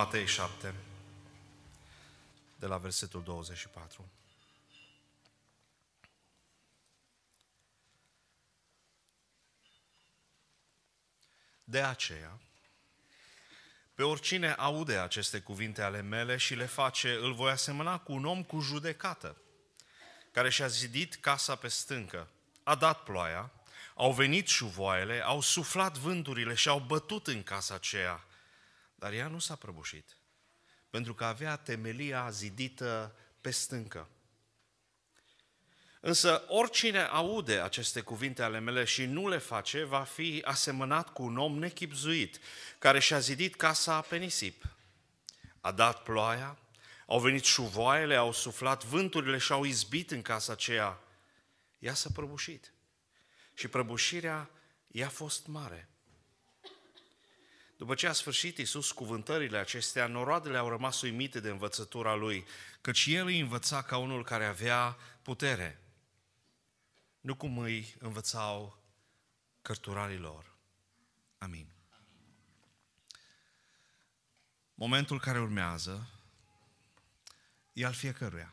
Matei 7, de la versetul 24. De aceea, pe oricine aude aceste cuvinte ale mele și le face, îl voi asemăna cu un om cu judecată, care și-a zidit casa pe stâncă, a dat ploaia, au venit șuvoaiele, au suflat vânturile și au bătut în casa aceea dar ea nu s-a prăbușit, pentru că avea temelia zidită pe stâncă. Însă oricine aude aceste cuvinte ale mele și nu le face, va fi asemănat cu un om nechipzuit, care și-a zidit casa pe nisip. A dat ploaia, au venit șuvoaiele, au suflat vânturile și au izbit în casa aceea. Ea s-a prăbușit. Și prăbușirea i-a fost mare. După ce a sfârșit Iisus cuvântările acestea, noroadele au rămas uimite de învățătura lui, căci el îi învăța ca unul care avea putere, nu cum îi învățau lor. Amin. Momentul care urmează e al fiecăruia.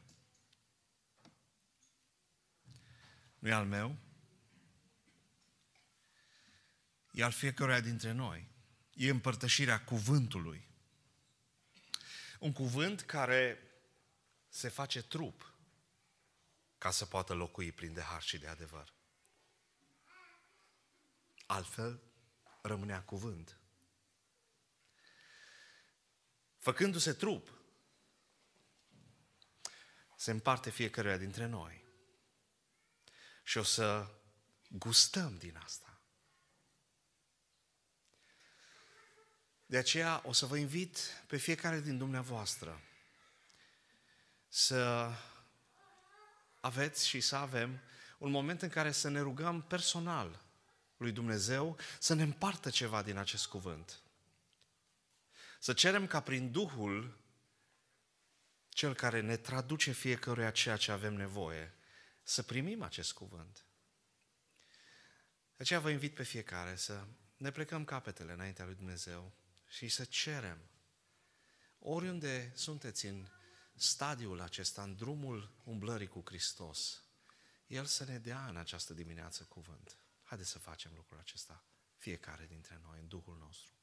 Nu e al meu, e al fiecăruia dintre noi e împărtășirea cuvântului. Un cuvânt care se face trup ca să poată locui prin de har și de adevăr. Altfel, rămânea cuvânt. Făcându-se trup, se împarte fiecăruia dintre noi. Și o să gustăm din asta. De aceea o să vă invit pe fiecare din dumneavoastră să aveți și să avem un moment în care să ne rugăm personal lui Dumnezeu să ne împartă ceva din acest cuvânt. Să cerem ca prin Duhul cel care ne traduce fiecăruia ceea ce avem nevoie, să primim acest cuvânt. De aceea vă invit pe fiecare să ne plecăm capetele înaintea lui Dumnezeu și să cerem. Oriunde sunteți în stadiul acesta, în drumul umblării cu Hristos, El să ne dea în această dimineață cuvânt. Haideți să facem lucrul acesta, fiecare dintre noi, în Duhul nostru.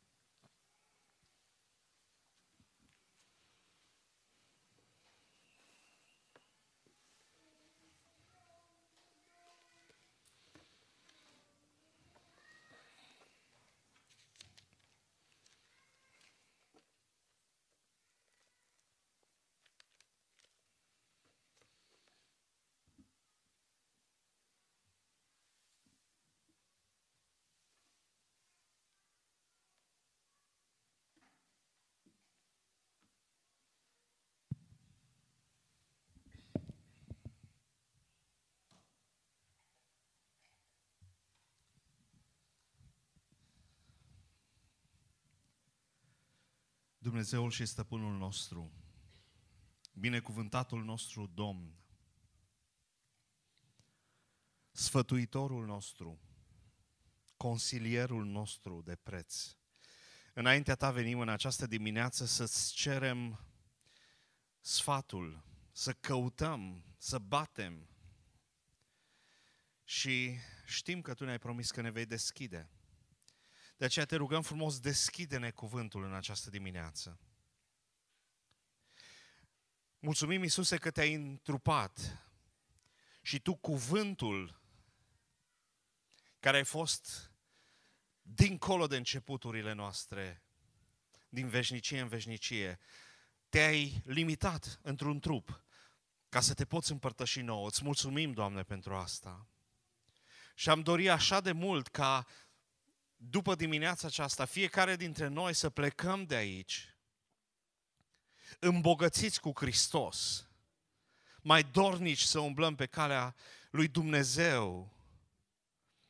Dumnezeul și Stăpânul nostru, binecuvântatul nostru Domn, Sfătuitorul nostru, Consilierul nostru de preț. Înaintea ta venim în această dimineață să-ți cerem sfatul, să căutăm, să batem. Și știm că tu ne-ai promis că ne vei deschide. De aceea te rugăm frumos, deschide-ne cuvântul în această dimineață. Mulțumim, Iisuse, că te-ai întrupat și tu cuvântul care ai fost dincolo de începuturile noastre, din veșnicie în veșnicie, te-ai limitat într-un trup ca să te poți împărtăși nouă. Îți mulțumim, Doamne, pentru asta. Și am dorit așa de mult ca după dimineața aceasta, fiecare dintre noi să plecăm de aici, îmbogățiți cu Hristos, mai dornici să umblăm pe calea lui Dumnezeu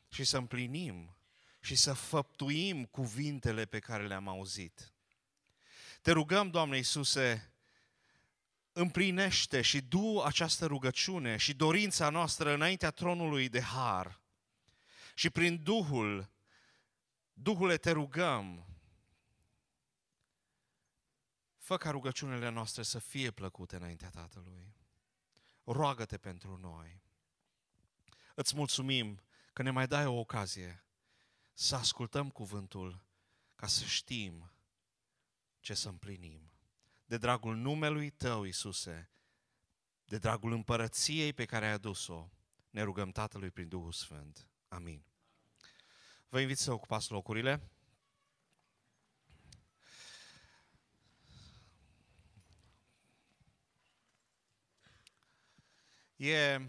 și să împlinim și să făptuim cuvintele pe care le-am auzit. Te rugăm, Doamne Iisuse, împlinește și du această rugăciune și dorința noastră înaintea tronului de har și prin Duhul Duhule, te rugăm, fă ca rugăciunile noastre să fie plăcute înaintea Tatălui. Roagă-te pentru noi. Îți mulțumim că ne mai dai o ocazie să ascultăm cuvântul ca să știm ce să împlinim. De dragul numelui Tău, Iisuse, de dragul împărăției pe care ai adus-o, ne rugăm Tatălui prin Duhul Sfânt. Amin. Vă invit să ocupați locurile. E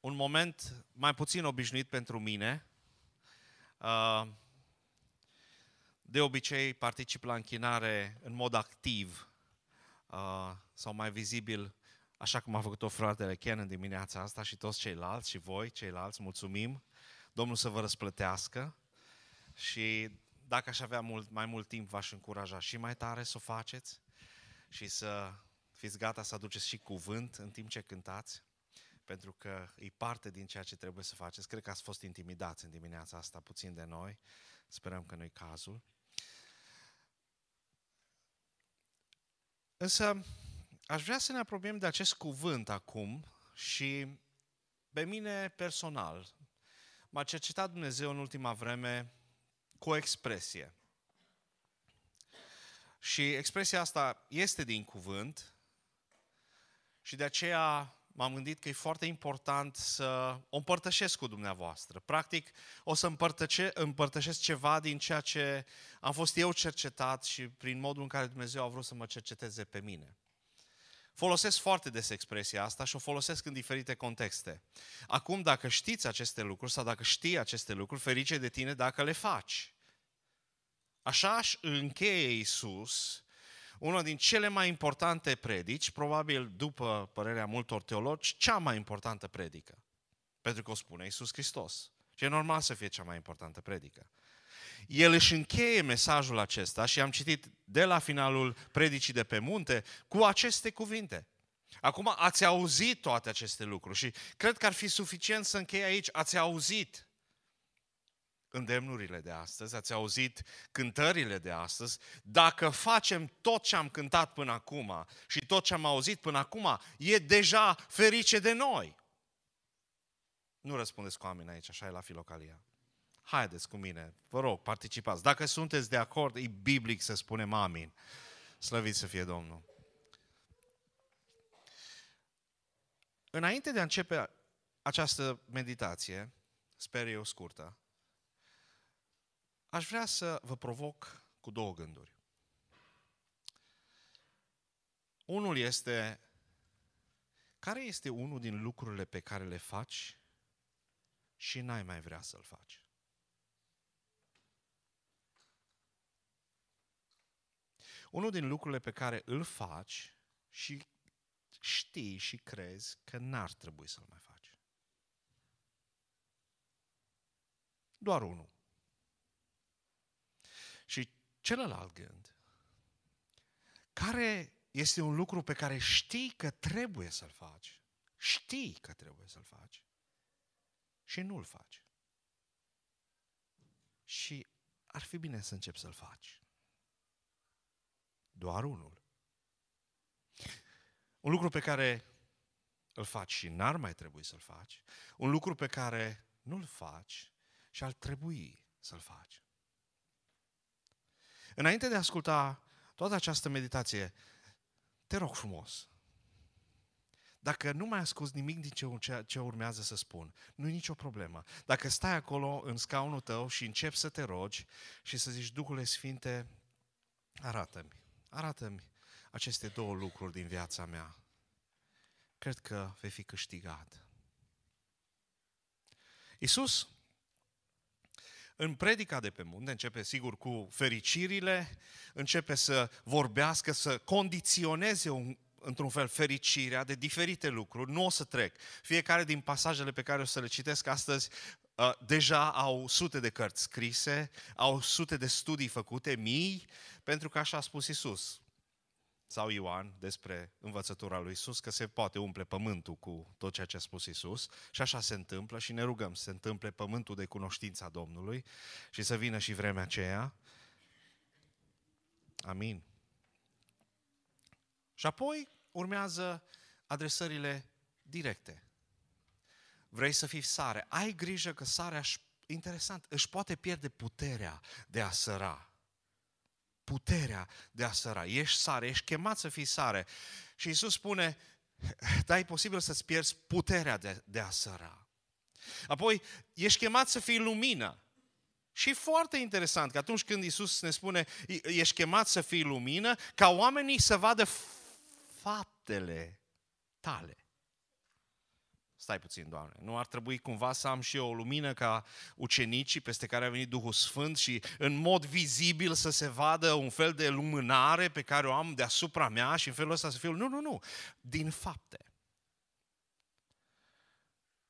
un moment mai puțin obișnuit pentru mine. Uh, de obicei particip la închinare în mod activ uh, sau mai vizibil, așa cum a făcut-o fratele Ken în dimineața asta și toți ceilalți și voi, ceilalți, mulțumim. Domnul să vă răsplătească și dacă aș avea mult, mai mult timp, v-aș încuraja și mai tare să o faceți și să fiți gata să aduceți și cuvânt în timp ce cântați, pentru că e parte din ceea ce trebuie să faceți. Cred că ați fost intimidați în dimineața asta puțin de noi, sperăm că nu-i cazul. Însă aș vrea să ne apropiem de acest cuvânt acum și pe mine personal M-a cercetat Dumnezeu în ultima vreme cu o expresie. Și expresia asta este din cuvânt și de aceea m-am gândit că e foarte important să o împărtășesc cu dumneavoastră. Practic, o să împărtășe, împărtășesc ceva din ceea ce am fost eu cercetat și prin modul în care Dumnezeu a vrut să mă cerceteze pe mine. Folosesc foarte des expresia asta și o folosesc în diferite contexte. Acum, dacă știți aceste lucruri sau dacă știi aceste lucruri, ferice de tine dacă le faci. Așa își încheie Iisus una din cele mai importante predici, probabil după părerea multor teologi, cea mai importantă predică. Pentru că o spune Iisus Hristos. Și e normal să fie cea mai importantă predică el își încheie mesajul acesta și am citit de la finalul predicii de pe munte cu aceste cuvinte. Acum ați auzit toate aceste lucruri și cred că ar fi suficient să închei aici. Ați auzit îndemnurile de astăzi, ați auzit cântările de astăzi. Dacă facem tot ce am cântat până acum și tot ce am auzit până acum, e deja ferice de noi. Nu răspundeți cu oameni aici, așa e la filocalia. Haideți cu mine, vă rog, participați. Dacă sunteți de acord, e biblic să spunem amin. Slăvit să fie Domnul. Înainte de a începe această meditație, sper eu scurtă, aș vrea să vă provoc cu două gânduri. Unul este, care este unul din lucrurile pe care le faci și n-ai mai vrea să-l faci? Unul din lucrurile pe care îl faci și știi și crezi că n-ar trebui să-l mai faci. Doar unul. Și celălalt gând, care este un lucru pe care știi că trebuie să-l faci, știi că trebuie să-l faci și nu-l faci. Și ar fi bine să începi să-l faci doar unul. Un lucru pe care îl faci și n-ar mai trebui să-l faci, un lucru pe care nu-l faci și ar trebui să-l faci. Înainte de a asculta toată această meditație, te rog frumos, dacă nu mai asculti nimic din ce, ce urmează să spun, nu e nicio problemă. Dacă stai acolo în scaunul tău și începi să te rogi și să zici, Duhule Sfinte, arată-mi, arată-mi aceste două lucruri din viața mea. Cred că vei fi câștigat. Isus, în predica de pe munte, începe sigur cu fericirile, începe să vorbească, să condiționeze un, într-un fel fericirea de diferite lucruri, nu o să trec. Fiecare din pasajele pe care o să le citesc astăzi Uh, deja au sute de cărți scrise, au sute de studii făcute, mii, pentru că așa a spus Isus sau Ioan despre învățătura lui Isus, că se poate umple pământul cu tot ceea ce a spus Isus și așa se întâmplă și ne rugăm să se întâmple pământul de cunoștința Domnului și să vină și vremea aceea. Amin. Și apoi urmează adresările directe vrei să fii sare, ai grijă că sarea, interesant, își poate pierde puterea de a săra. Puterea de a săra. Ești sare, ești chemat să fii sare. Și Isus spune, da, e posibil să-ți pierzi puterea de, de a săra. Apoi, ești chemat să fii lumină. Și foarte interesant că atunci când Isus ne spune, ești chemat să fii lumină, ca oamenii să vadă faptele tale stai puțin, Doamne, nu ar trebui cumva să am și eu o lumină ca ucenicii peste care a venit Duhul Sfânt și în mod vizibil să se vadă un fel de lumânare pe care o am deasupra mea și în felul ăsta să fiu... Nu, nu, nu, din fapte.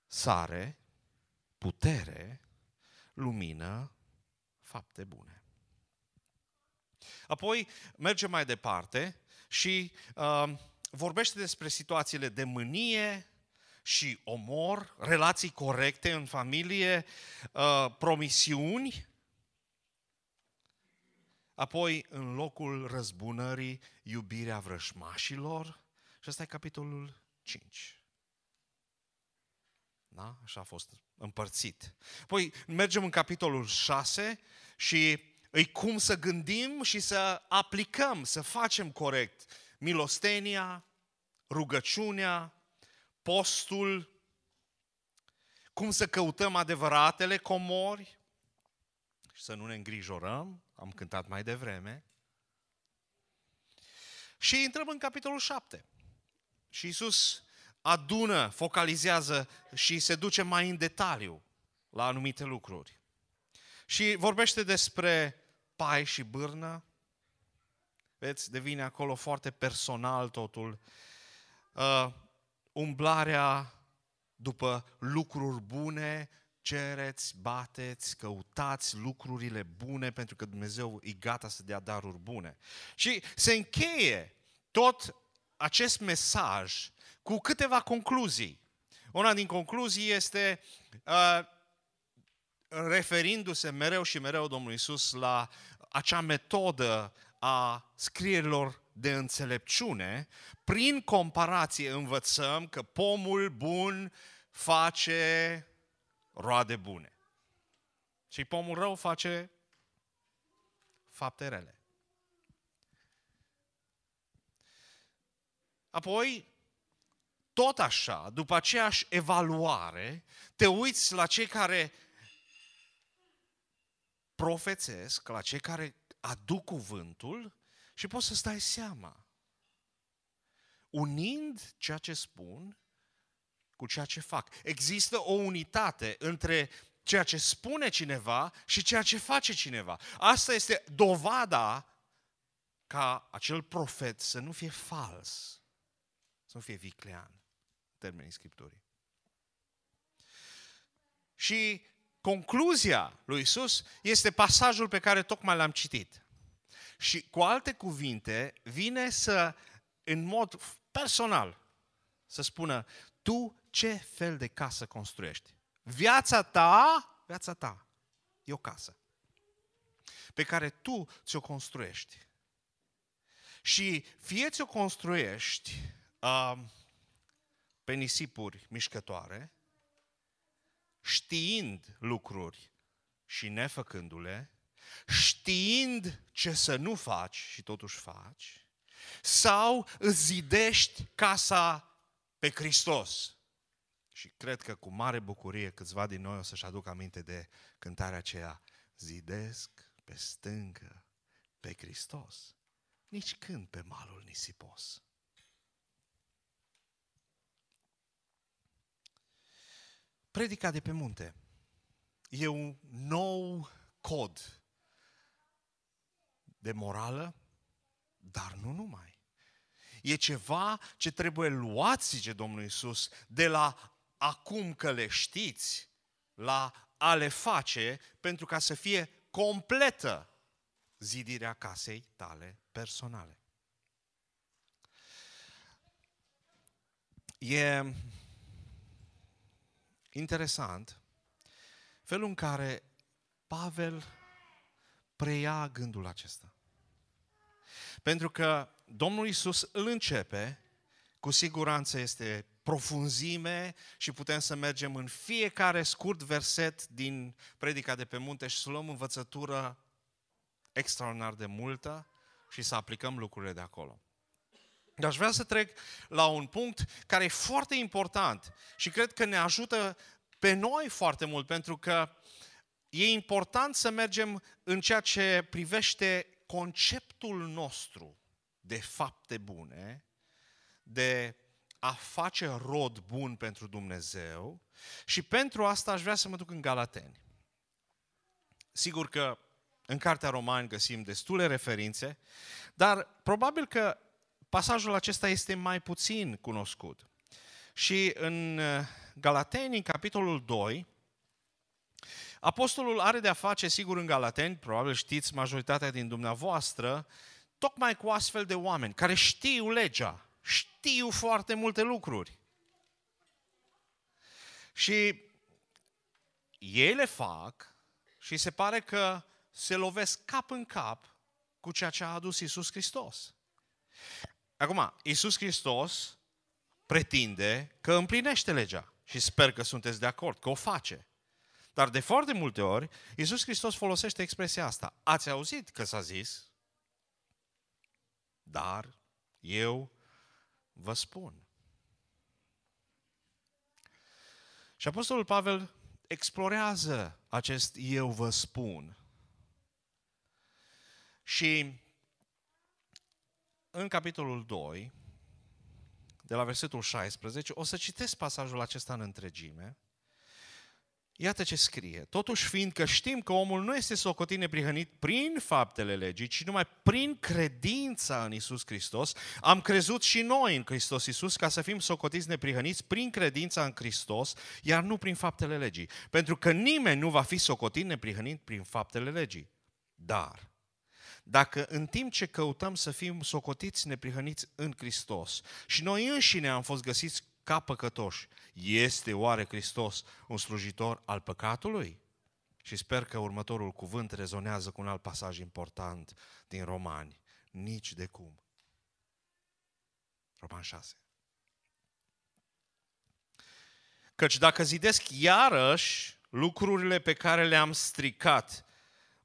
Sare, putere, lumină, fapte bune. Apoi mergem mai departe și uh, vorbește despre situațiile de mânie, și omor, relații corecte în familie, uh, promisiuni. Apoi, în locul răzbunării, iubirea vrăjmașilor. Și asta e capitolul 5. Da? Așa a fost împărțit. Păi mergem în capitolul 6 și îi cum să gândim și să aplicăm, să facem corect milostenia, rugăciunea, postul, cum să căutăm adevăratele comori și să nu ne îngrijorăm, am cântat mai devreme. Și intrăm în capitolul 7. Și Isus adună, focalizează și se duce mai în detaliu la anumite lucruri. Și vorbește despre pai și bârnă. Veți, devine acolo foarte personal totul. Uh, umblarea după lucruri bune, cereți, bateți, căutați lucrurile bune, pentru că Dumnezeu e gata să dea daruri bune. Și se încheie tot acest mesaj cu câteva concluzii. Una din concluzii este uh, referindu-se mereu și mereu Domnul Isus la acea metodă a scrierilor de înțelepciune, prin comparație învățăm că pomul bun face roade bune. Și pomul rău face fapte rele. Apoi, tot așa, după aceeași evaluare, te uiți la cei care profețesc, la cei care aduc cuvântul și poți să-ți dai seama. Unind ceea ce spun cu ceea ce fac. Există o unitate între ceea ce spune cineva și ceea ce face cineva. Asta este dovada ca acel profet să nu fie fals, să nu fie viclean, în termenii Scripturii. Și concluzia lui Isus este pasajul pe care tocmai l-am citit. Și cu alte cuvinte, vine să, în mod personal, să spună, tu ce fel de casă construiești? Viața ta, viața ta, e o casă pe care tu ți-o construiești. Și fie ți-o construiești uh, pe nisipuri mișcătoare, știind lucruri și nefăcându-le, știind ce să nu faci și totuși faci, sau îți zidești casa pe Hristos. Și cred că cu mare bucurie câțiva din noi o să-și aduc aminte de cântarea aceea, zidesc pe stâncă pe Hristos, nici când pe malul nisipos. Predica de pe munte e un nou cod de morală, dar nu numai. E ceva ce trebuie luat, zice Domnul Isus, de la acum că le știți, la a le face, pentru ca să fie completă zidirea casei tale personale. E interesant felul în care Pavel preia gândul acesta. Pentru că Domnul Isus îl începe, cu siguranță este profunzime și putem să mergem în fiecare scurt verset din predica de pe munte și să luăm învățătură extraordinar de multă și să aplicăm lucrurile de acolo. Dar aș vrea să trec la un punct care e foarte important și cred că ne ajută pe noi foarte mult, pentru că e important să mergem în ceea ce privește conceptul nostru de fapte bune, de a face rod bun pentru Dumnezeu și pentru asta aș vrea să mă duc în Galateni. Sigur că în Cartea Romani găsim destule referințe, dar probabil că pasajul acesta este mai puțin cunoscut. Și în eh, Galateni, în capitolul 2, Apostolul are de-a face, sigur, în Galateni, probabil știți majoritatea din dumneavoastră, tocmai cu astfel de oameni care știu legea, știu foarte multe lucruri. Și ei le fac și se pare că se lovesc cap în cap cu ceea ce a adus Isus Hristos. Acum, Isus Hristos pretinde că împlinește legea și sper că sunteți de acord, că o face. Dar de foarte multe ori, Iisus Hristos folosește expresia asta. Ați auzit că s-a zis, dar eu vă spun. Și Apostolul Pavel explorează acest eu vă spun. Și în capitolul 2, de la versetul 16, o să citesc pasajul acesta în întregime, Iată ce scrie. Totuși, fiindcă știm că omul nu este socotit neprihănit prin faptele legii, ci numai prin credința în Isus Hristos, am crezut și noi în Hristos Isus ca să fim socotiți neprihăniți prin credința în Hristos, iar nu prin faptele legii. Pentru că nimeni nu va fi socotit neprihănit prin faptele legii. Dar, dacă în timp ce căutăm să fim socotiți neprihăniți în Hristos și noi înșine am fost găsiți ca păcătoși. Este oare Hristos un slujitor al păcatului? Și sper că următorul cuvânt rezonează cu un alt pasaj important din Romani. Nici de cum. Roman 6. Căci dacă zidesc iarăși lucrurile pe care le-am stricat,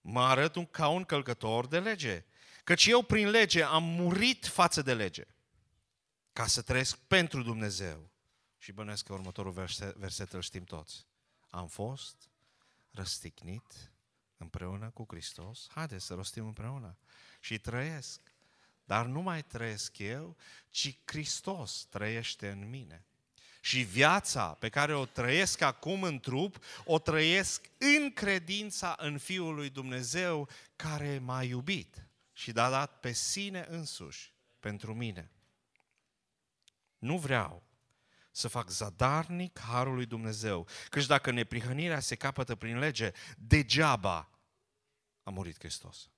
mă arăt un, ca un călcător de lege. Căci eu prin lege am murit față de lege ca să trăiesc pentru Dumnezeu. Și bănesc că următorul verset, verset îl știm toți. Am fost răstignit împreună cu Hristos. Haideți să rostim împreună. Și trăiesc. Dar nu mai trăiesc eu, ci Hristos trăiește în mine. Și viața pe care o trăiesc acum în trup, o trăiesc în credința în Fiul lui Dumnezeu care m-a iubit și a d-a dat pe sine însuși pentru mine. Nu vreau să fac zadarnic harul lui Dumnezeu, căci dacă neprihănirea se capătă prin lege, degeaba a murit Hristos.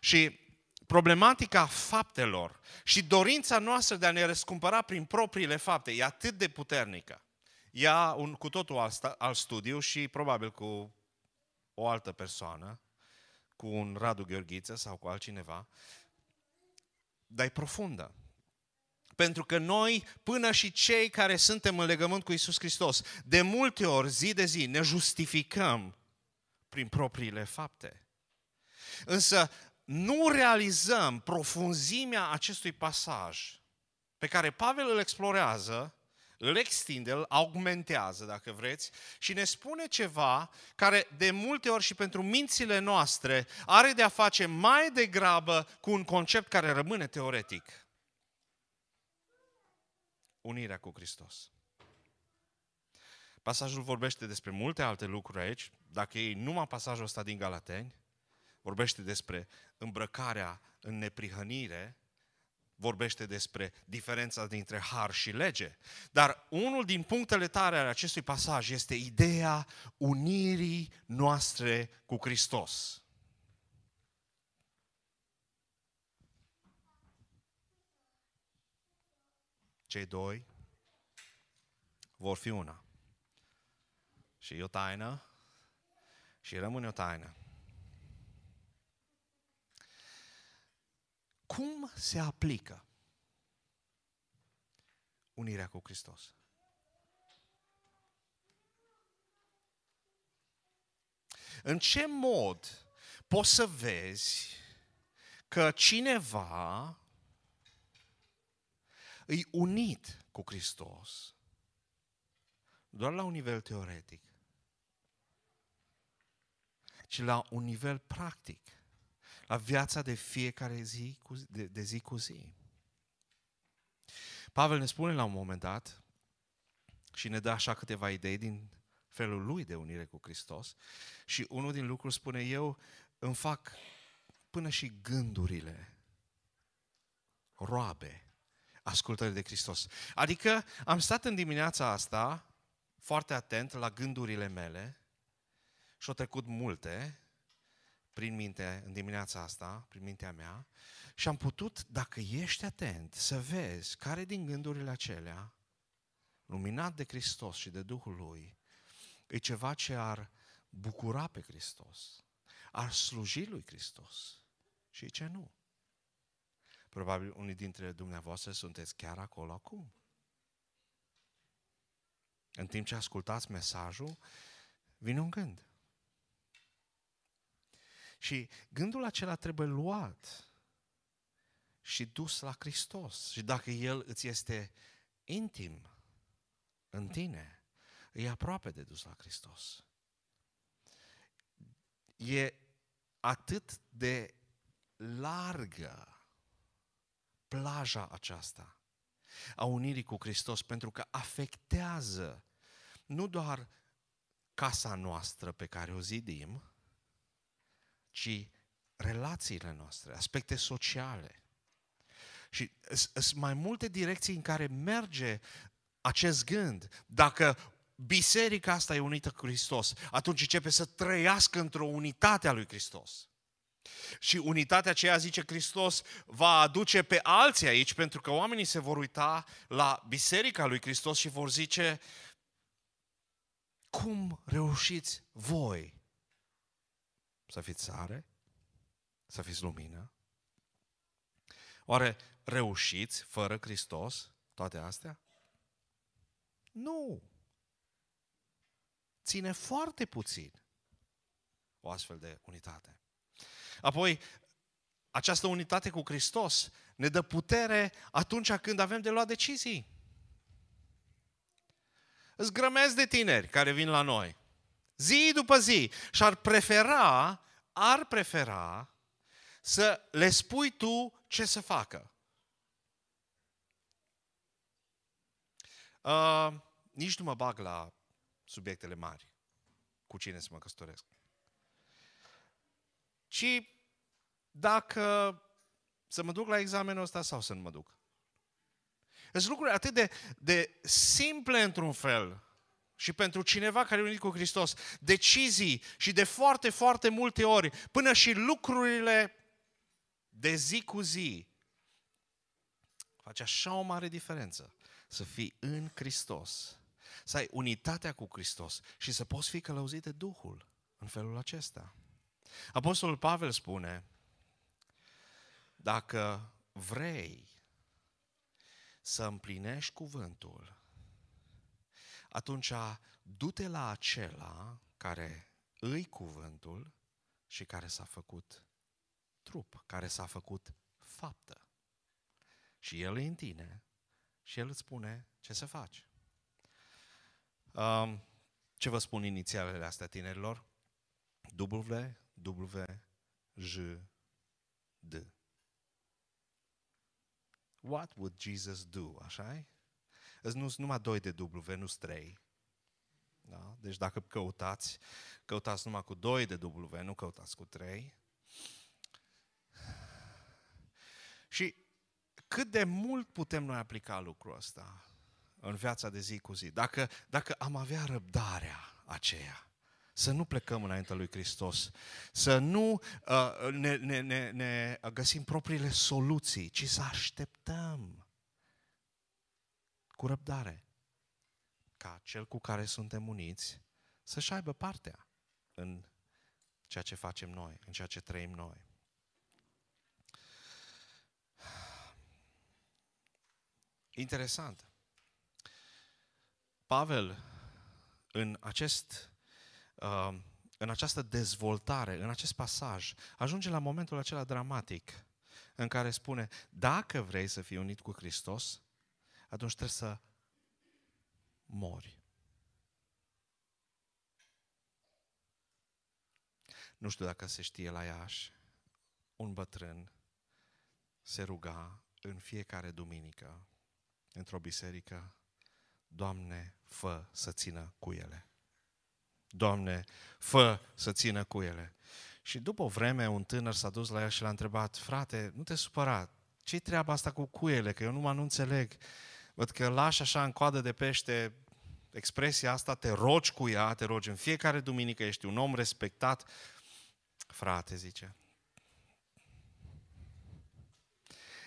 Și problematica faptelor și dorința noastră de a ne răscumpăra prin propriile fapte e atât de puternică. Ia un cu totul alt, alt studiu și probabil cu o altă persoană, cu un Radu Gheorghiță sau cu altcineva, dar e profundă. Pentru că noi, până și cei care suntem în legământ cu Isus Hristos, de multe ori, zi de zi, ne justificăm prin propriile fapte. Însă nu realizăm profunzimea acestui pasaj pe care Pavel îl explorează, îl extinde, îl augmentează, dacă vreți, și ne spune ceva care de multe ori și pentru mințile noastre are de a face mai degrabă cu un concept care rămâne teoretic – unirea cu Hristos. Pasajul vorbește despre multe alte lucruri aici. Dacă ei numai pasajul ăsta din Galateni, vorbește despre îmbrăcarea în neprihănire, vorbește despre diferența dintre har și lege. Dar unul din punctele tare ale acestui pasaj este ideea unirii noastre cu Hristos. cei doi vor fi una. Și e o taină și rămâne o taină. Cum se aplică unirea cu Hristos? În ce mod poți să vezi că cineva îi unit cu Hristos, doar la un nivel teoretic, ci la un nivel practic, la viața de fiecare zi, cu, de, de zi cu zi. Pavel ne spune la un moment dat și ne dă așa câteva idei din felul lui de unire cu Hristos și unul din lucruri spune eu îmi fac până și gândurile roabe ascultării de Hristos. Adică am stat în dimineața asta foarte atent la gândurile mele și au trecut multe prin minte în dimineața asta, prin mintea mea, și am putut, dacă ești atent, să vezi care din gândurile acelea, luminat de Hristos și de Duhul Lui, e ceva ce ar bucura pe Hristos, ar sluji lui Hristos și ce nu. Probabil unii dintre dumneavoastră sunteți chiar acolo acum. În timp ce ascultați mesajul, vine un gând. Și gândul acela trebuie luat și dus la Hristos. Și dacă El îți este intim în tine, e aproape de dus la Hristos. E atât de largă plaja aceasta a unirii cu Hristos, pentru că afectează nu doar casa noastră pe care o zidim, ci relațiile noastre, aspecte sociale. Și sunt mai multe direcții în care merge acest gând. Dacă biserica asta e unită cu Hristos, atunci începe să trăiască într-o unitate a lui Hristos. Și unitatea aceea, zice Hristos, va aduce pe alții aici, pentru că oamenii se vor uita la biserica lui Hristos și vor zice, cum reușiți voi să fiți sare, să fiți lumină? Oare reușiți fără Hristos toate astea? Nu! Ține foarte puțin o astfel de unitate. Apoi, această unitate cu Hristos ne dă putere atunci când avem de luat decizii. Îți grămezi de tineri care vin la noi, zi după zi, și ar prefera, ar prefera să le spui tu ce să facă. Uh, nici nu mă bag la subiectele mari. Cu cine să mă căsătoresc? ci dacă să mă duc la examenul ăsta sau să nu mă duc. Sunt lucruri atât de, de simple într-un fel și pentru cineva care e unit cu Hristos, decizii și de foarte, foarte multe ori, până și lucrurile de zi cu zi, face așa o mare diferență să fii în Hristos, să ai unitatea cu Hristos și să poți fi călăuzit de Duhul în felul acesta. Apostolul Pavel spune, dacă vrei să împlinești cuvântul, atunci du-te la acela care îi cuvântul și care s-a făcut trup, care s-a făcut faptă. Și el e în tine și el îți spune ce să faci. Um, ce vă spun inițialele astea tinerilor? W, W, J, D. What would Jesus do? așa -i? Nu numai doi de W, nu sunt trei. Da? Deci dacă căutați, căutați numai cu doi de W, nu căutați cu trei. Și cât de mult putem noi aplica lucrul ăsta în viața de zi cu zi? Dacă, dacă am avea răbdarea aceea, să nu plecăm înaintea lui Hristos, să nu uh, ne, ne, ne, ne găsim propriile soluții, ci să așteptăm cu răbdare ca cel cu care suntem uniți să-și aibă partea în ceea ce facem noi, în ceea ce trăim noi. Interesant. Pavel, în acest Um, în această dezvoltare, în acest pasaj, ajunge la momentul acela dramatic în care spune, dacă vrei să fii unit cu Hristos, atunci trebuie să mori. Nu știu dacă se știe la Iași, un bătrân se ruga în fiecare duminică într-o biserică, Doamne, fă să țină cu ele. Doamne, fă să țină cu ele. Și după o vreme, un tânăr s-a dus la el și l-a întrebat, frate, nu te supăra, ce-i treaba asta cu cuiele, că eu nu mă nu înțeleg. Văd că lași așa în coadă de pește expresia asta, te rogi cu ea, te rogi în fiecare duminică, ești un om respectat. Frate, zice,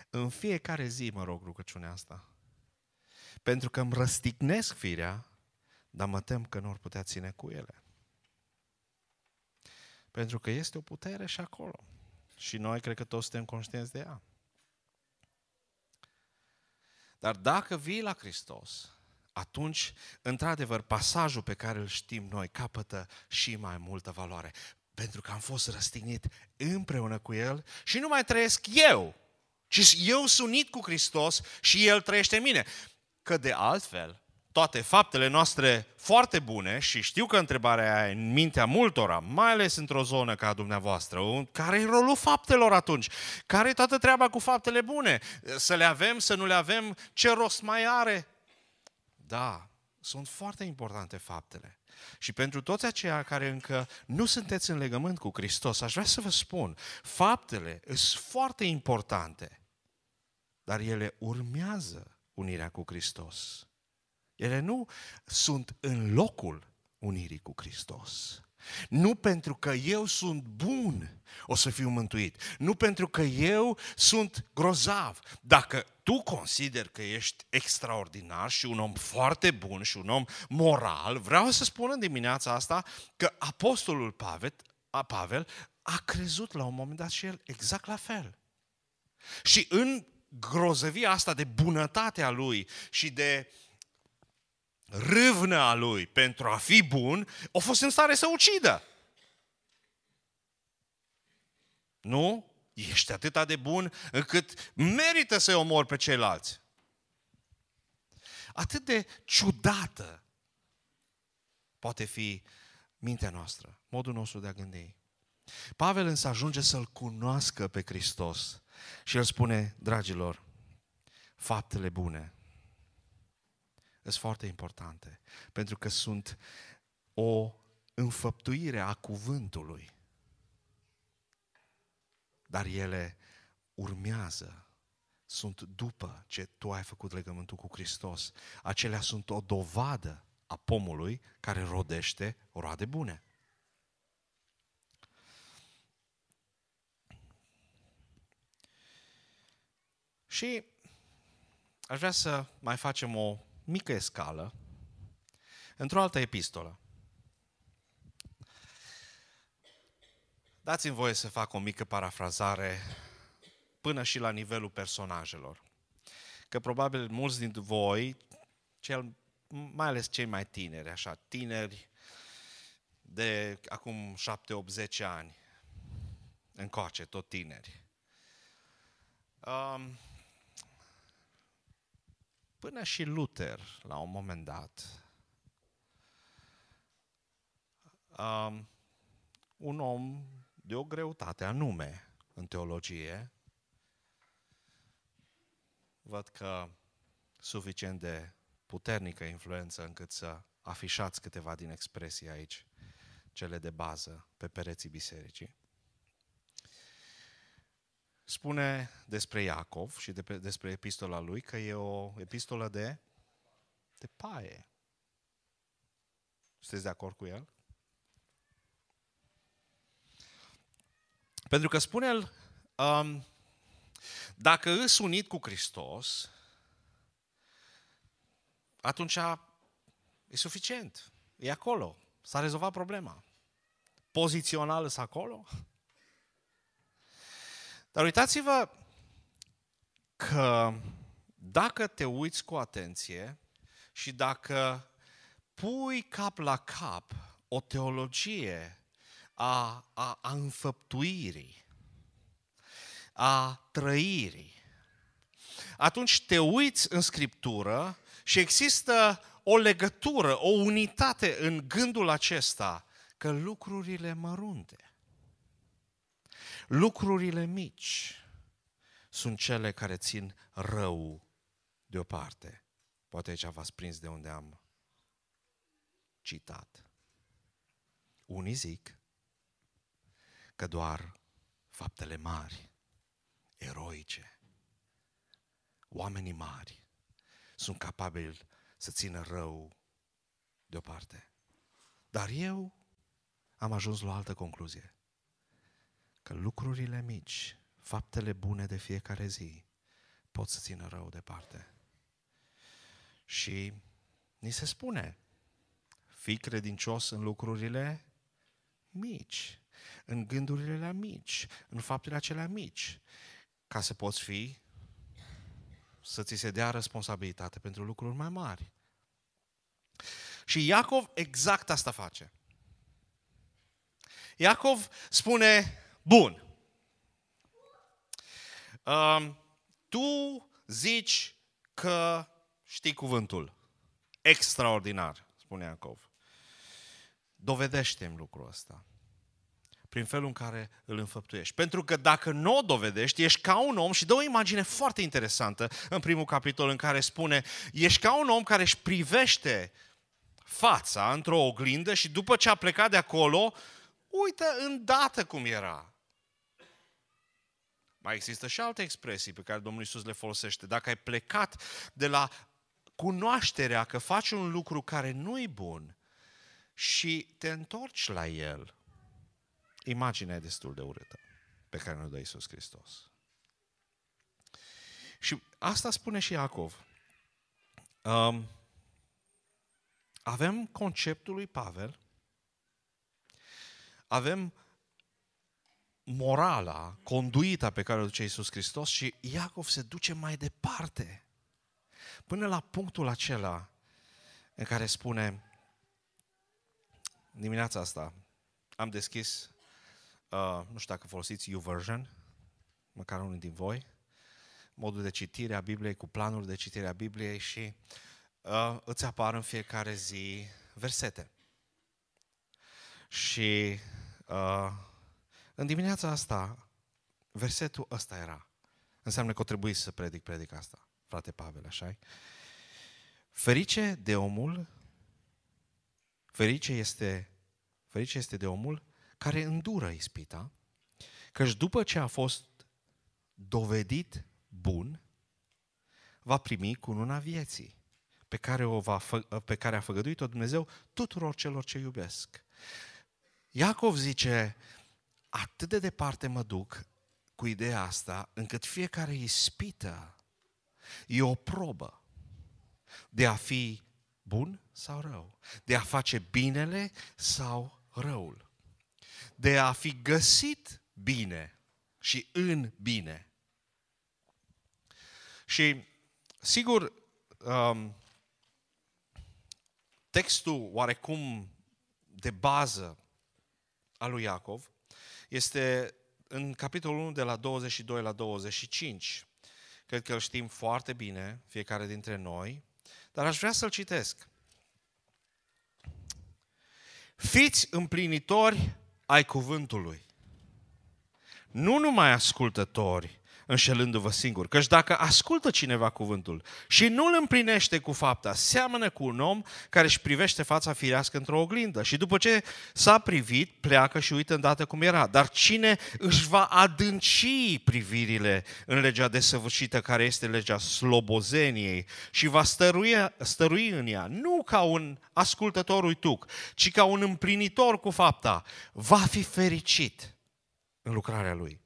în fiecare zi mă rog rugăciunea asta. Pentru că îmi răstignesc firea dar mă tem că nu ar putea ține cu ele. Pentru că este o putere și acolo. Și noi cred că toți suntem conștienți de ea. Dar dacă vii la Hristos, atunci, într-adevăr, pasajul pe care îl știm noi capătă și mai multă valoare. Pentru că am fost răstignit împreună cu El și nu mai trăiesc eu, ci eu sunt unit cu Hristos și El trăiește în mine. Că de altfel, toate faptele noastre foarte bune și știu că întrebarea aia e în mintea multora, mai ales într-o zonă ca dumneavoastră, care e rolul faptelor atunci? Care e toată treaba cu faptele bune? Să le avem, să nu le avem? Ce rost mai are? Da, sunt foarte importante faptele. Și pentru toți aceia care încă nu sunteți în legământ cu Hristos, aș vrea să vă spun, faptele sunt foarte importante, dar ele urmează unirea cu Hristos. Ele nu sunt în locul unirii cu Hristos. Nu pentru că eu sunt bun o să fiu mântuit. Nu pentru că eu sunt grozav. Dacă tu consideri că ești extraordinar și un om foarte bun și un om moral, vreau să spun în dimineața asta că apostolul Pavel, Pavel a crezut la un moment dat și el exact la fel. Și în grozăvia asta de bunătatea lui și de uh, râvnă a lui pentru a fi bun, a fost în stare să ucidă. Nu? Ești atâta de bun încât merită să-i omor pe ceilalți. Atât de ciudată poate fi mintea noastră, modul nostru de a gândi. Pavel însă ajunge să-L cunoască pe Hristos și el spune, dragilor, faptele bune sunt foarte importante, pentru că sunt o înfăptuire a cuvântului. Dar ele urmează, sunt după ce tu ai făcut legământul cu Hristos. Acelea sunt o dovadă a pomului care rodește roade bune. Și aș vrea să mai facem o mică escală într-o altă epistolă. Dați-mi voie să fac o mică parafrazare până și la nivelul personajelor. Că probabil mulți dintre voi, cel, mai ales cei mai tineri, așa, tineri de acum 7-8-10 ani, încoace, tot tineri, um, Până și Luther, la un moment dat, um, un om de o greutate anume în teologie, văd că suficient de puternică influență încât să afișați câteva din expresii aici, cele de bază, pe pereții bisericii spune despre Iacov și de, despre epistola lui că e o epistolă de, de paie. Sunteți de acord cu el? Pentru că spune el, um, dacă îs unit cu Hristos, atunci e suficient. E acolo. S-a rezolvat problema. Pozițional sunt acolo. Dar uitați-vă că dacă te uiți cu atenție și dacă pui cap la cap o teologie a, a, a înfăptuirii, a trăirii, atunci te uiți în Scriptură și există o legătură, o unitate în gândul acesta, că lucrurile mărunte Lucrurile mici sunt cele care țin rău deoparte. Poate aici v-ați prins de unde am citat. Unii zic că doar faptele mari, eroice, oamenii mari sunt capabili să țină rău deoparte. Dar eu am ajuns la o altă concluzie că lucrurile mici, faptele bune de fiecare zi, pot să țină rău departe. Și ni se spune, fii credincios în lucrurile mici, în gândurile la mici, în faptele acelea mici, ca să poți fi, să ți se dea responsabilitate pentru lucruri mai mari. Și Iacov exact asta face. Iacov spune, Bun. Uh, tu zici că știi cuvântul. Extraordinar, spune Iacov. Dovedește-mi lucrul ăsta prin felul în care îl înfăptuiești. Pentru că dacă nu o dovedești, ești ca un om și dă o imagine foarte interesantă în primul capitol în care spune ești ca un om care își privește fața într-o oglindă și după ce a plecat de acolo, uită îndată cum era. Mai există și alte expresii pe care Domnul Isus le folosește. Dacă ai plecat de la cunoașterea că faci un lucru care nu-i bun și te întorci la el, imaginea e destul de urâtă pe care ne-o dă Isus Hristos. Și asta spune și Iacov. Um, avem conceptul lui Pavel, avem morala, conduita pe care o duce Iisus Hristos și Iacov se duce mai departe. Până la punctul acela în care spune, dimineața asta am deschis, uh, nu știu dacă folosiți YouVersion, măcar unul din voi, modul de citire a Bibliei, cu planul de citire a Bibliei și uh, îți apar în fiecare zi versete. Și uh, în dimineața asta, versetul ăsta era. Înseamnă că o trebuie să predic predica asta, frate Pavel, așa -i? Ferice de omul, ferice este, ferice este de omul care îndură ispita, căci după ce a fost dovedit bun, va primi cununa vieții pe care, o va, pe care a făgăduit-o Dumnezeu tuturor celor ce iubesc. Iacov zice, atât de departe mă duc cu ideea asta, încât fiecare ispită e o probă de a fi bun sau rău, de a face binele sau răul, de a fi găsit bine și în bine. Și, sigur, um, textul oarecum de bază al lui Iacov este în capitolul 1 de la 22 la 25. Cred că îl știm foarte bine, fiecare dintre noi, dar aș vrea să-l citesc. Fiți împlinitori ai cuvântului, nu numai ascultători, înșelându-vă singur. Căci dacă ascultă cineva cuvântul și nu îl împlinește cu fapta, seamănă cu un om care își privește fața firească într-o oglindă și după ce s-a privit, pleacă și uită îndată cum era. Dar cine își va adânci privirile în legea desăvârșită care este legea slobozeniei și va stărui, stărui în ea, nu ca un ascultător uituc, ci ca un împlinitor cu fapta, va fi fericit în lucrarea lui.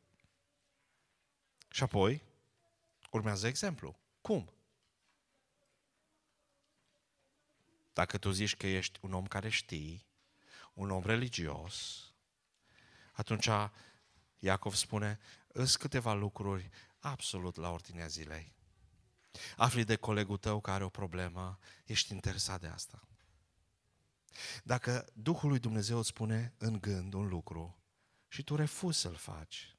Și apoi urmează exemplu. Cum? Dacă tu zici că ești un om care știi, un om religios, atunci Iacov spune, îs câteva lucruri absolut la ordinea zilei. Afli de colegul tău care are o problemă, ești interesat de asta. Dacă Duhul lui Dumnezeu îți spune în gând un lucru și tu refuzi să-l faci,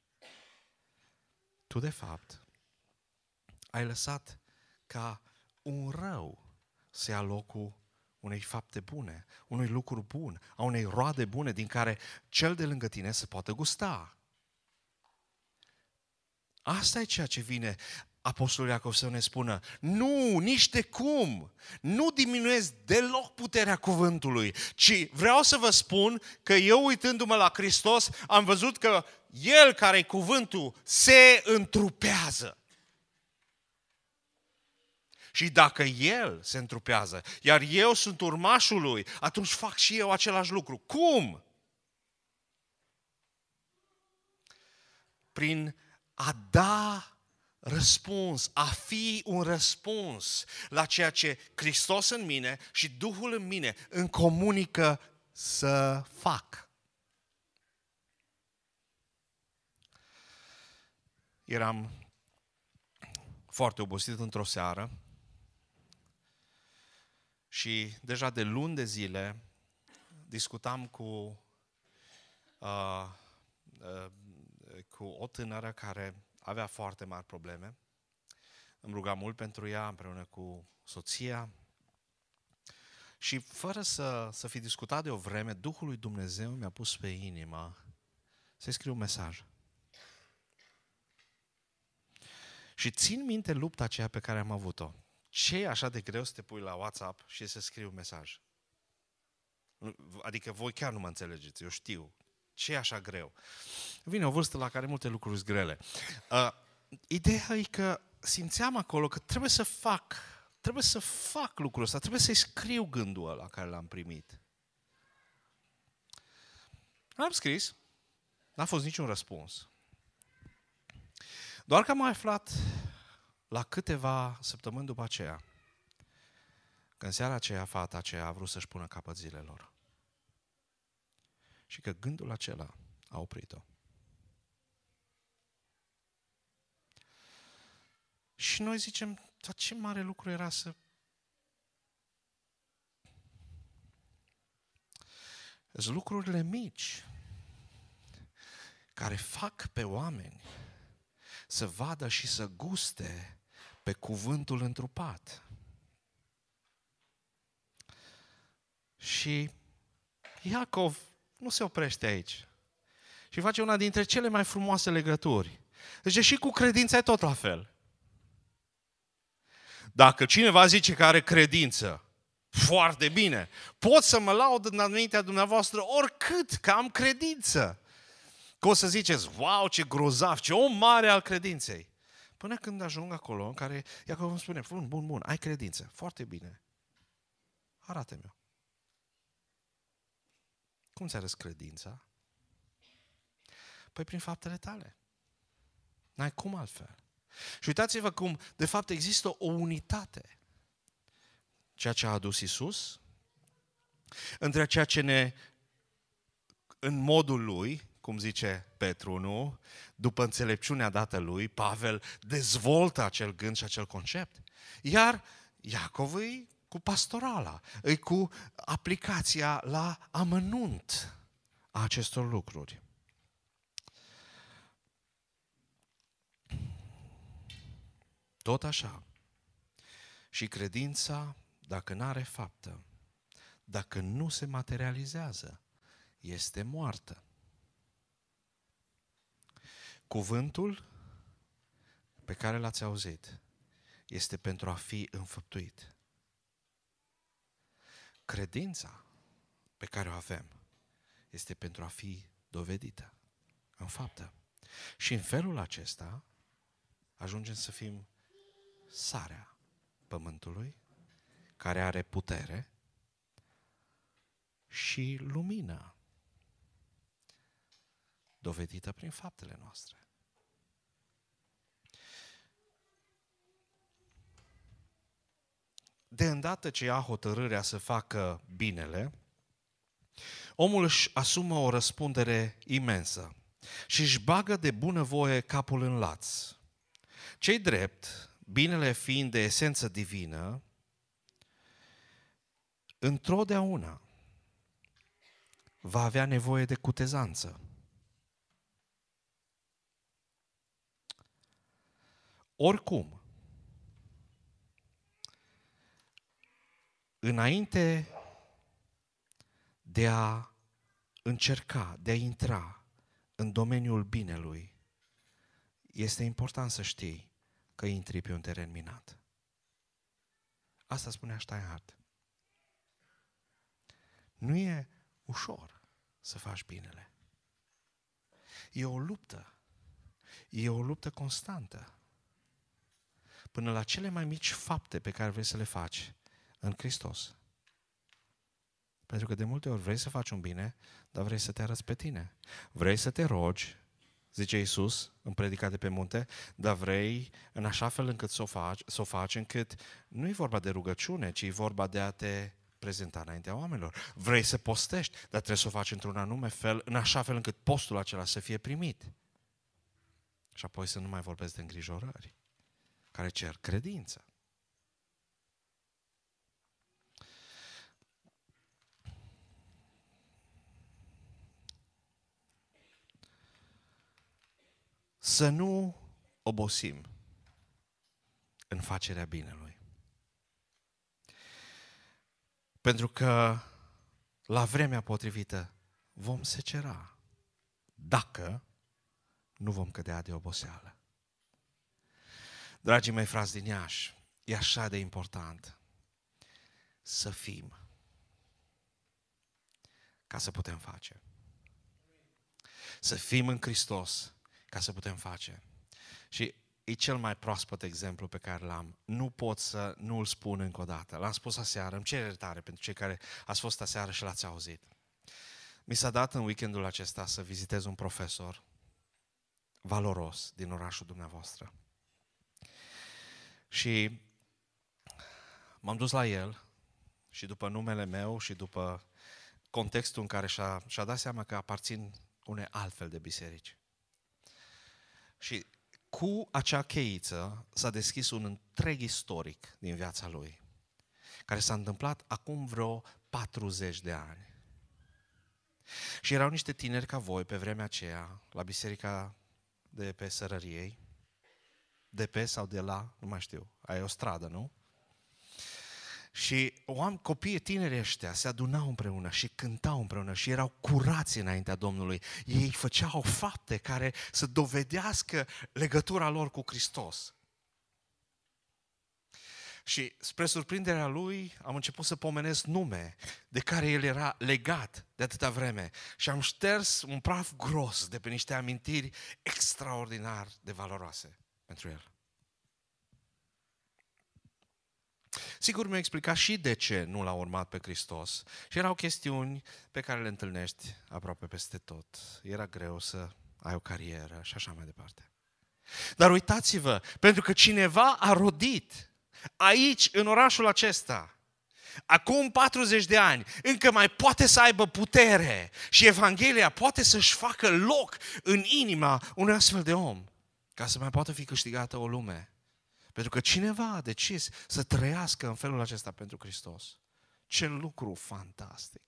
tu, de fapt, ai lăsat ca un rău să ia locul unei fapte bune, unui lucru bun, a unei roade bune din care cel de lângă tine se poate gusta. Asta e ceea ce vine Apostolul Iacov să ne spună, nu, nici de cum, nu diminuez deloc puterea cuvântului, ci vreau să vă spun că eu uitându-mă la Hristos am văzut că El care e cuvântul se întrupează. Și dacă El se întrupează, iar eu sunt urmașul Lui, atunci fac și eu același lucru. Cum? Prin a da răspuns, a fi un răspuns la ceea ce Hristos în mine și Duhul în mine îmi comunică să fac. Eram foarte obosit într-o seară și deja de luni de zile discutam cu, uh, uh, cu o tânără care avea foarte mari probleme. Îmi ruga mult pentru ea, împreună cu soția. Și fără să, să fi discutat de o vreme, Duhul lui Dumnezeu mi-a pus pe inima să-i scriu un mesaj. Și țin minte lupta aceea pe care am avut-o. Ce e așa de greu să te pui la WhatsApp și să scrii un mesaj? Adică voi chiar nu mă înțelegeți, eu știu ce e așa greu? Vine o vârstă la care multe lucruri sunt grele. Uh, ideea e că simțeam acolo că trebuie să fac, trebuie să fac lucrul ăsta, trebuie să-i scriu gândul ăla care l-am primit. L-am scris, n-a fost niciun răspuns. Doar că am aflat la câteva săptămâni după aceea, că în seara aceea fata aceea a vrut să-și pună capăt zilelor și că gândul acela a oprit-o. Și noi zicem, dar ce mare lucru era să... Sunt lucrurile mici care fac pe oameni să vadă și să guste pe cuvântul întrupat. Și Iacov nu se oprește aici. Și face una dintre cele mai frumoase legături. Deci și cu credința e tot la fel. Dacă cineva zice că are credință, foarte bine, pot să mă laud anumitea dumneavoastră oricât că am credință. Că o să ziceți, wow, ce grozav, ce om mare al credinței. Până când ajung acolo în care dacă îmi spune, bun, bun, bun, ai credință, foarte bine. Arată-mi-o. Cum ți arăți credința? Păi prin faptele tale. N-ai cum altfel. Și uitați-vă cum, de fapt, există o unitate. Ceea ce a adus Isus, între ceea ce ne, în modul lui, cum zice Petru, nu? După înțelepciunea dată lui, Pavel dezvoltă acel gând și acel concept. Iar Iacov îi cu pastorala, e cu aplicația la amănunt a acestor lucruri. Tot așa. Și credința, dacă nu are faptă, dacă nu se materializează, este moartă. Cuvântul pe care l-ați auzit este pentru a fi înfăptuit credința pe care o avem este pentru a fi dovedită în faptă. Și în felul acesta ajungem să fim sarea pământului, care are putere și lumină dovedită prin faptele noastre. de îndată ce ia hotărârea să facă binele, omul își asumă o răspundere imensă și își bagă de bunăvoie capul în laț. Cei drept, binele fiind de esență divină, într-o deauna va avea nevoie de cutezanță. Oricum, înainte de a încerca, de a intra în domeniul binelui, este important să știi că intri pe un teren minat. Asta spunea Steinhardt. Nu e ușor să faci binele. E o luptă. E o luptă constantă. Până la cele mai mici fapte pe care vrei să le faci, în Hristos. Pentru că de multe ori vrei să faci un bine, dar vrei să te arăți pe tine. Vrei să te rogi, zice Iisus în predica de pe munte, dar vrei în așa fel încât să o faci, să o faci încât nu e vorba de rugăciune, ci e vorba de a te prezenta înaintea oamenilor. Vrei să postești, dar trebuie să o faci într-un anume fel, în așa fel încât postul acela să fie primit. Și apoi să nu mai vorbesc de îngrijorări, care cer credință. să nu obosim în facerea binelui. Pentru că la vremea potrivită vom secera dacă nu vom cădea de oboseală. Dragii mei frați din Iași, e așa de important să fim ca să putem face. Să fim în Hristos ca să putem face. Și e cel mai proaspăt exemplu pe care l-am. Nu pot să nu-l spun încă o dată. L-am spus aseară, îmi cer iertare pentru cei care ați fost aseară și l-ați auzit. Mi s-a dat în weekendul acesta să vizitez un profesor valoros din orașul dumneavoastră. Și m-am dus la el și după numele meu și după contextul în care și-a, și-a dat seama că aparțin unei altfel de biserici. Și cu acea cheiță s-a deschis un întreg istoric din viața lui, care s-a întâmplat acum vreo 40 de ani. Și erau niște tineri ca voi pe vremea aceea, la biserica de pe Sărăriei, de pe sau de la, nu mai știu, aia e o stradă, nu? Și oameni, copiii tineri ăștia se adunau împreună și cântau împreună și erau curați înaintea Domnului. Ei făceau fapte care să dovedească legătura lor cu Hristos. Și spre surprinderea lui am început să pomenesc nume de care el era legat de atâta vreme și am șters un praf gros de pe niște amintiri extraordinar de valoroase pentru el. Sigur, mi-a explicat și de ce nu l-a urmat pe Hristos și erau chestiuni pe care le întâlnești aproape peste tot. Era greu să ai o carieră și așa mai departe. Dar uitați-vă, pentru că cineva a rodit aici, în orașul acesta, acum 40 de ani, încă mai poate să aibă putere și Evanghelia poate să-și facă loc în inima unui astfel de om, ca să mai poată fi câștigată o lume pentru că cineva a decis să trăiască în felul acesta pentru Hristos. Ce lucru fantastic!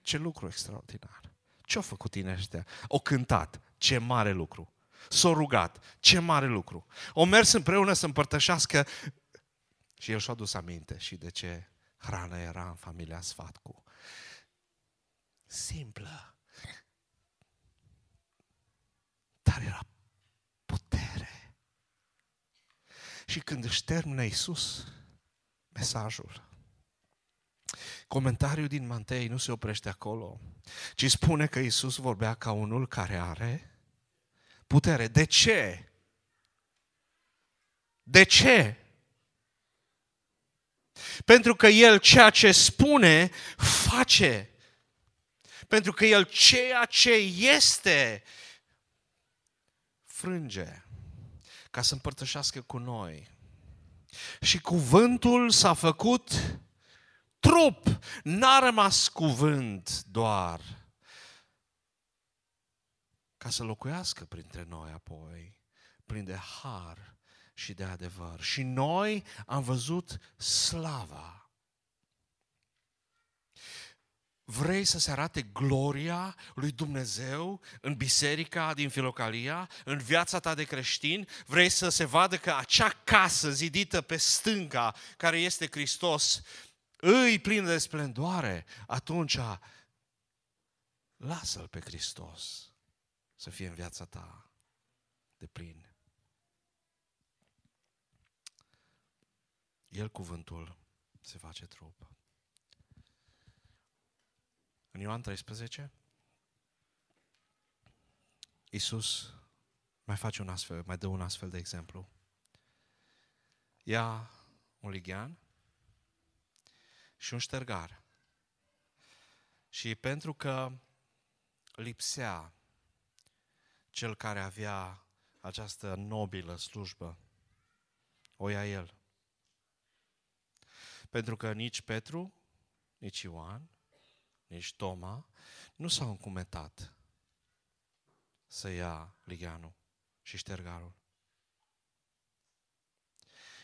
Ce lucru extraordinar! Ce-au făcut tine ăștia? O cântat. Ce mare lucru! S-au rugat. Ce mare lucru! O mers împreună să împărtășească și el și-a dus aminte și de ce hrană era în familia Sfatcu. Simplă. Dar era Și când își termină Iisus mesajul, comentariul din Mantei nu se oprește acolo, ci spune că Iisus vorbea ca unul care are putere. De ce? De ce? Pentru că El ceea ce spune, face. Pentru că El ceea ce este, frânge ca să împărtășească cu noi. Și cuvântul s-a făcut trup, n-a rămas cuvânt doar, ca să locuiască printre noi apoi, prin de har și de adevăr. Și noi am văzut slava Vrei să se arate gloria lui Dumnezeu în biserica din Filocalia, în viața ta de creștin? Vrei să se vadă că acea casă zidită pe stânga, care este Hristos, îi plină de splendoare? Atunci lasă-L pe Hristos să fie în viața ta de plin. El cuvântul se face trup. În Ioan 13, Iisus mai face un astfel, mai dă un astfel de exemplu. Ia un lighean și un ștergar. Și pentru că lipsea cel care avea această nobilă slujbă, o ia el. Pentru că nici Petru, nici Ioan, nici Toma, nu s-au încumetat să ia ligheanul și ștergarul.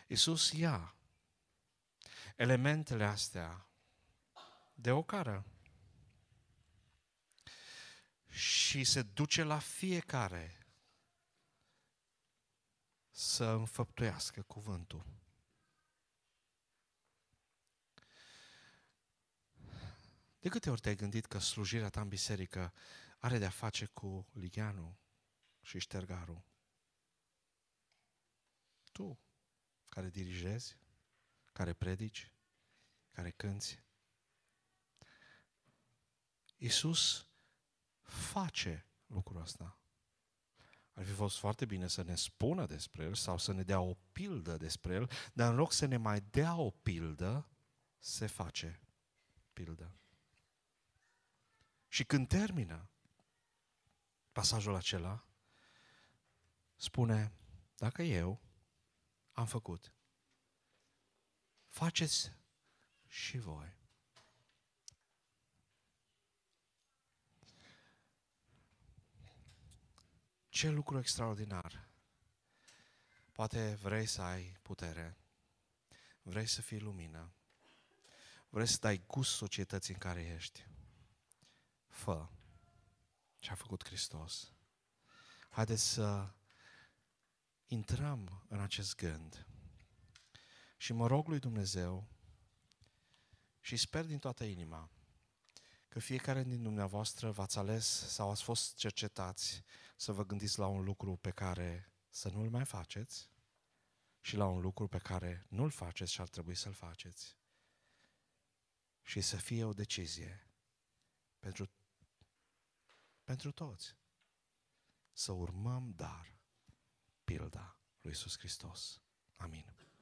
Iisus ia elementele astea de o cară și se duce la fiecare să înfăptuiască cuvântul. De câte ori te-ai gândit că slujirea ta în biserică are de-a face cu ligheanul și ștergarul? Tu, care dirigezi, care predici, care cânți. Iisus face lucrul ăsta. Ar fi fost foarte bine să ne spună despre el sau să ne dea o pildă despre el, dar în loc să ne mai dea o pildă, se face pildă. Și când termină pasajul acela, spune, dacă eu am făcut, faceți și voi. Ce lucru extraordinar! Poate vrei să ai putere, vrei să fii lumină, vrei să dai gust societății în care ești, fă ce a făcut Hristos. Haideți să intrăm în acest gând și mă rog lui Dumnezeu și sper din toată inima că fiecare din dumneavoastră v-ați ales sau ați fost cercetați să vă gândiți la un lucru pe care să nu-l mai faceți și la un lucru pe care nu-l faceți și ar trebui să-l faceți. Și să fie o decizie pentru pentru toți. Să urmăm, dar, pilda lui Iisus Hristos. Amin.